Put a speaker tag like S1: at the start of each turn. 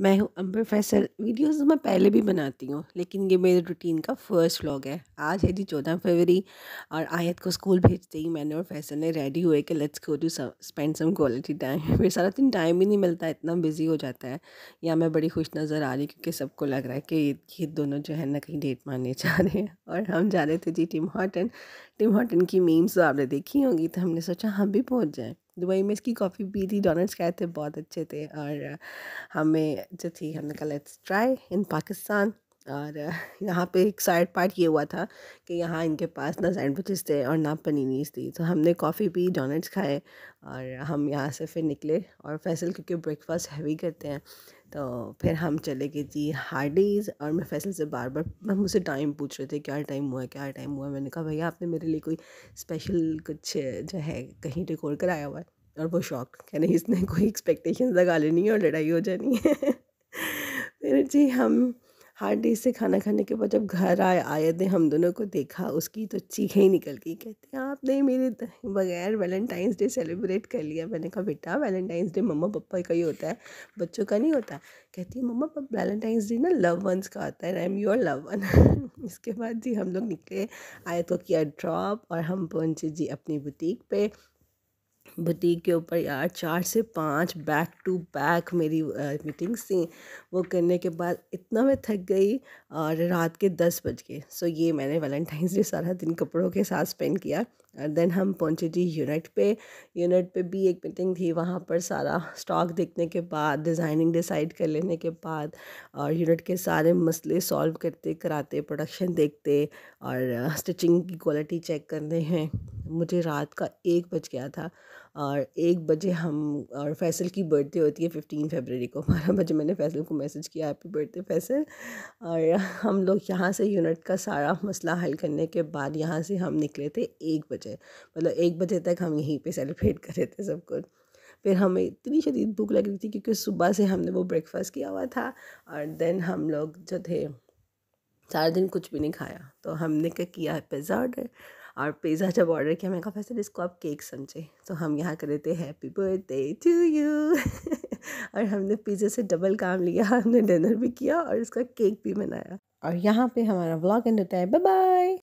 S1: मैं हूँ अम्बर फैसल वीडियोस तो मैं पहले भी बनाती हूँ लेकिन ये मेरे रूटीन का फर्स्ट व्लॉग है आज है जी चौदह फरवरी और आयत को स्कूल भेजते ही मैंने और फैसल ने रेडी हुए कि let's go to spend some quality time फिर सारा दिन टाइम ही नहीं मिलता इतना बिजी हो जाता है या मैं बड़ी खुश नज़र आ रही क्योंकि सबको लग रहा है कि ये दोनों जो है ना कहीं डेट मारने जा रहे हैं और हम जा रहे थे जी टिम हॉटन टिम हॉटन की मीम्स तो आपने देखी होंगी तो हमने सोचा हम भी पहुँच जाएँ दुबई में इसकी कॉफ़ी पी थी डोनट्स खाए थे बहुत अच्छे थे और हमें जो थी हमने कहा लेट्स ट्राई इन पाकिस्तान और यहाँ पे एक साइड पार्ट ये हुआ था कि यहाँ इनके पास ना सैंडविचेस थे और ना पनीनीस थी तो हमने कॉफ़ी पी डोनट्स खाए और हम यहाँ से फिर निकले और फैसल क्योंकि ब्रेकफास्ट हैवी करते हैं तो फिर हम चले गए जी हार्डीज़ और मैं फैसल से बार बार मैं मुझसे टाइम पूछ रहे थे क्या टाइम हुआ क्या टाइम हुआ मैंने कहा भैया आपने मेरे लिए कोई स्पेशल कुछ जो है कहीं रिकॉर्ड कराया हुआ है और वो शौक कह नहीं इसने कोई एक्सपेक्टेशन लगा लेनी है और लड़ाई हो जानी है फिर जी हम हार्ड डे से खाना खाने के बाद जब घर आए आए थे हम दोनों को देखा उसकी तो चीखें ही निकल गई कहते हैं आपने मेरे बगैर वैलेंटाइंस डे सेलिब्रेट कर लिया मैंने कहा बेटा वैलेंटाइंस डे मम्मा पापा का ही होता है बच्चों का नहीं होता कहती है मम्मा पापा वैलेंटाइंस डे ना लव वंस का आता है I am your love one इसके बाद जी हम लोग निकले आए तो किया ड्रॉप और हम पहुँचे जी अपनी बुटीक पे बुटीक के ऊपर यार चार से पाँच बैक टू बैक मेरी मीटिंग्स थी वो करने के बाद इतना मैं थक गई और रात के दस बज गए सो ये मैंने वैलेंटाइंस डे सारा दिन कपड़ों के साथ स्पेंड किया और देन हम पहुंचे जी यूनिट पे यूनिट पे भी एक मीटिंग थी वहाँ पर सारा स्टॉक देखने के बाद डिज़ाइनिंग डिसाइड कर लेने के बाद और यूनिट के सारे मसले सॉल्व करते कराते प्रोडक्शन देखते और स्टिचिंग की क्वालिटी चेक करने हैं मुझे रात का एक बज गया था और एक बजे हम और फैसल की बर्थडे होती है फिफ्टीन फरवरी को बारह बजे मैंने फैसल को मैसेज किया हैप्पी बर्थडे फैसल और हम लोग यहाँ से यूनिट का सारा मसला हल करने के बाद यहाँ से हम निकले थे एक बजे मतलब एक बजे तक हम यहीं पे सेलिब्रेट कर रहे थे सब कुछ फिर हमें इतनी शदीद भूख लग रही थी क्योंकि सुबह से हमने वो ब्रेकफास्ट किया हुआ था और देन हम लोग जो थे सारा दिन कुछ भी नहीं खाया तो हमने क्या किया पिज़्ज़ा ऑर्डर और पिज़्ज़ा जब ऑर्डर किया मैंने कहा फैसल इसको आप केक समझे तो हम यहाँ कर देते हैप्पी बर्थडे टू यू और हमने पिज़्ज़े से डबल काम लिया हमने डिनर भी किया और इसका केक भी बनाया और यहाँ पे हमारा व्लॉग एंड होता है बाय बाय